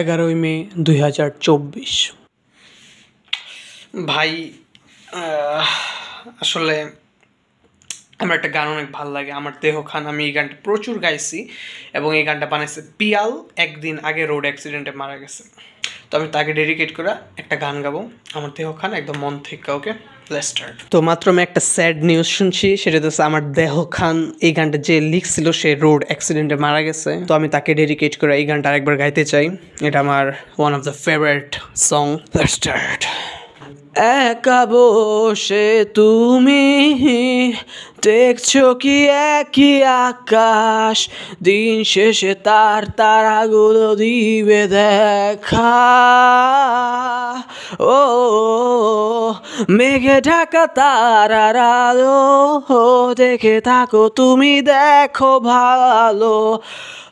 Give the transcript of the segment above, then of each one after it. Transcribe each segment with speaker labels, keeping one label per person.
Speaker 1: এগারোই মে দুই হাজার চব্বিশ ভাই আসলে আমার একটা গান অনেক ভালো লাগে আমার দেহ খান আমি এই গানটা প্রচুর গাইছি এবং এই গানটা বানাইছে পিয়াল একদিন আগে রোড অ্যাক্সিডেন্টে মারা গেছে তো আমি তাকে ডেডিকেট করে একটা গান গাবো আমার দেহ খান একদম মন থেকে কাউকে তো মাত্র আমি একটা স্যাড নিউজ শুনছি সেটা হচ্ছে আমার দেহ খান এই গানটা যে লিখছিল সে রোড অ্যাক্সিডেন্টে মারা গেছে তো আমি তাকে ডেডিকেট করে এই গানটা আরেকবার গাইতে চাই এটা আমার one of the favourite song একা
Speaker 2: বসে তুমি দেখছো কি একই আকাশ দিন শেষে তার তারাগুলো দিবে দেখা ও মেঘে ঢাকা তারার দেখে থাকো তুমি দেখো ভালো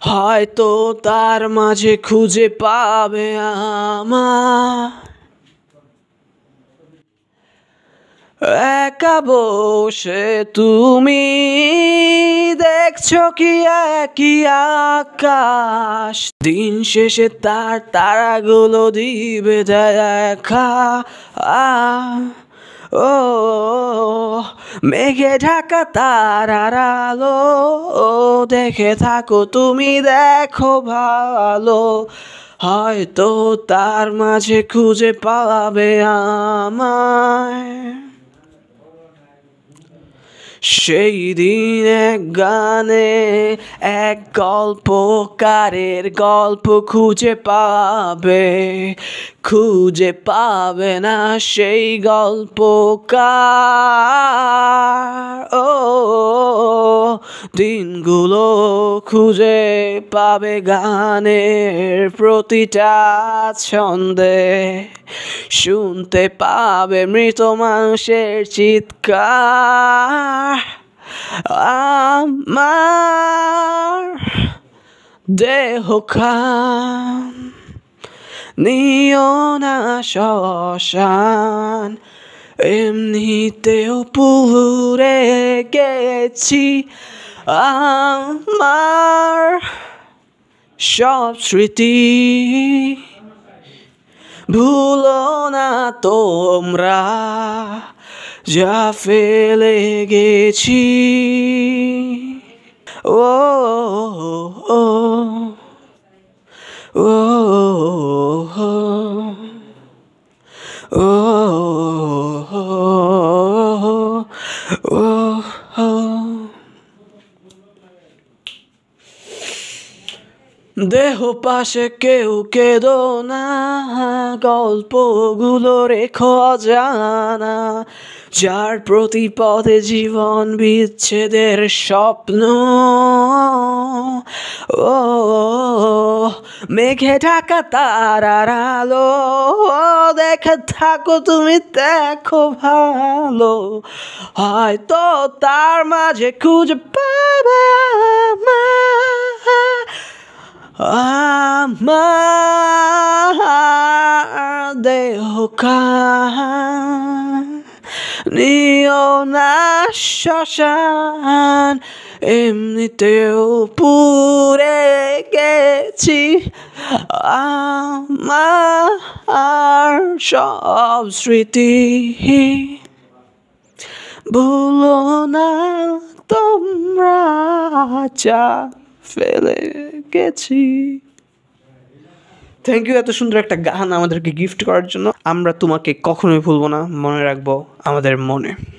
Speaker 2: হয়তো তার মাঝে খুঁজে পাবে আমার একাবো সে তুমি দেখছো কি একই আকাশ দিন শেষে তার তারাগুলো দিবে যায় একা আ ও মেঘে ঢাকা তারার ও দেখে থাকো তুমি দেখো ভালো হয়তো তার মাঝে খুঁজে পাবে আমায় সেই দিন এক গানে এক গল্পকারের গল্প খুঁজে পাবে খুঁজে পাবে না সেই গল্পকার ও দিনগুলো খুঁজে পাবে গানের প্রতিটা ছন্দে শুনতে পাবে মৃত মানুষের চিৎকার আমার দেহ খান নিও না শশান এমনিতেও পুরে গেছি আমার সব স্মৃতি ভুল না তোমরা যা ফেলে গেছি ও দেহ পাশে কেউ কেদো না গল্পগুলো রেখো জানা যার প্রতি পদে জীবন বিচ্ছেদের স্বপ্ন ও মেঘে ঢাকা তারার আলো দেখে থাকো তুমি দেখো ভালো হয়তো তার মাঝে খুঁজে পাবে আমার আমার দেহ নিও না এমনিতেও পুরে গেছি আমার সব স্মৃতি ভুলো না তোমরা চা ফেলে গেছি
Speaker 1: থ্যাংক ইউ এত সুন্দর একটা গান আমাদেরকে গিফট করার জন্য আমরা তোমাকে কখনোই ভুলবো না মনে রাখবো আমাদের মনে